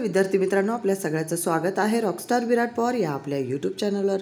विद्यार्थी मित्रांनो आपल्या सगळ्याचं स्वागत आहे रॉकस्टार विराट पवार या आपल्या यूट्यूब चॅनलवर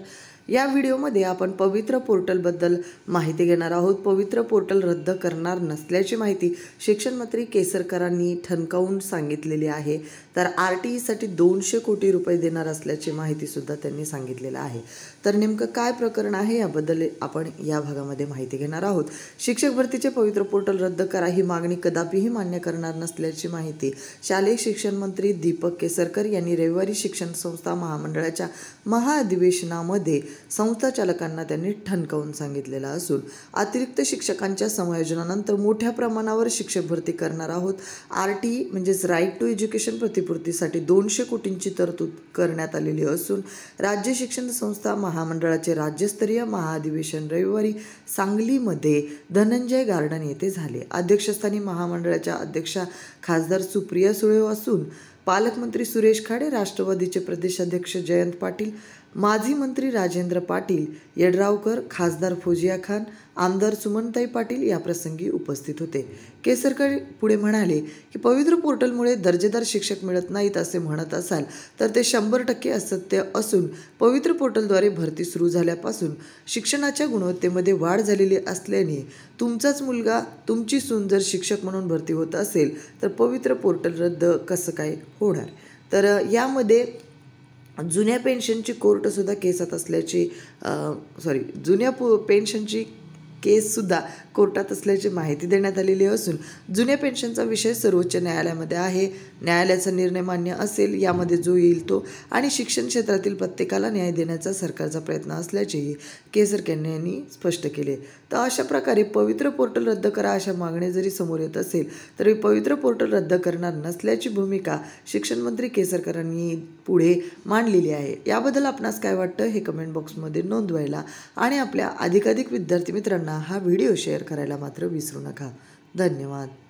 या व्हिडिओमध्ये आपण पवित्र पोर्टलबद्दल माहिती घेणार आहोत पवित्र पोर्टल रद्द करणार नसल्याची माहिती शिक्षणमंत्री केसरकरांनी ठणकावून सांगितलेली आहे तर आर टी ईसाठी दोनशे कोटी रुपये देणार असल्याची माहितीसुद्धा त्यांनी सांगितलेलं आहे तर नेमकं काय प्रकरण आहे याबद्दल आपण या भागामध्ये माहिती घेणार आहोत शिक्षक भरतीचे पवित्र पोर्टल रद्द करा ही मागणी कदापिही मान्य करणार नसल्याची माहिती शालेय शिक्षण मंत्री दीपक केसरकर यांनी रविवारी शिक्षण संस्था महामंडळाच्या महाअधिवेशनामध्ये संस्थाचालकांना त्यांनी ठणकावून सांगितलेला असून अतिरिक्त शिक्षकांच्या समायोजनानंतर मोठ्या प्रमाणावर शिक्षक भरती करणार आहोत आर टी म्हणजेच राईट टू एज्युकेशन प्रतिपूर्तीसाठी दोनशे कोटींची तरतूद करण्यात आलेली असून राज्य शिक्षण संस्था महामंडळाचे राज्यस्तरीय महाअधिवेशन रविवारी सांगलीमध्ये धनंजय गार्डन येथे झाले अध्यक्षस्थानी महामंडळाच्या अध्यक्षा खासदार सुप्रिया सुळे असून पालकमंत्री सुरेश खाडे राष्ट्रवादीचे प्रदेशाध्यक्ष जयंत पाटील माजी मंत्री राजेंद्र पाटील येडरावकर खासदार फौजिया खान आमदार सुमनताई पाटील याप्रसंगी उपस्थित होते केसरकर पुढे म्हणाले की पवित्र पोर्टलमुळे दर्जेदार शिक्षक मिळत नाहीत असे म्हणत असाल तर ते शंभर टक्के असत्य असून पवित्र पोर्टलद्वारे भरती सुरू झाल्यापासून शिक्षणाच्या गुणवत्तेमध्ये वाढ झालेली असल्याने तुमचाच मुलगा तुमची सून जर शिक्षक म्हणून भरती होत असेल तर पवित्र पोर्टल रद्द कसं काय होणार तर यामध्ये जुन्या पेन्शनची कोर्टसुद्धा केसात असल्याची सॉरी जुन्या पु पेन्शनची केससुद्धा कोर्टात असल्याची माहिती देण्यात आलेली असून जुन्या पेन्शनचा विषय सर्वोच्च न्यायालयामध्ये आहे न्यायालयाचा निर्णय मान्य असेल यामध्ये जो येईल तो आणि शिक्षण क्षेत्रातील प्रत्येकाला न्याय देण्याचा सरकारचा प्रयत्न असल्याचेही केसरकर यांनी स्पष्ट केले तर अशा प्रकारे पवित्र पोर्टल रद्द करा अशा मागणी जरी समोर येत असेल तरी पवित्र पोर्टल रद्द करणार नसल्याची भूमिका शिक्षणमंत्री केसरकरांनी पुढे मांडलेली आहे याबद्दल आपणास काय वाटतं हे कमेंट बॉक्समध्ये नोंदवायला आणि आपल्या अधिकाधिक विद्यार्थी मित्रांना हा व्हिडिओ शेअर करायला मात्र विसरू नका धन्यवाद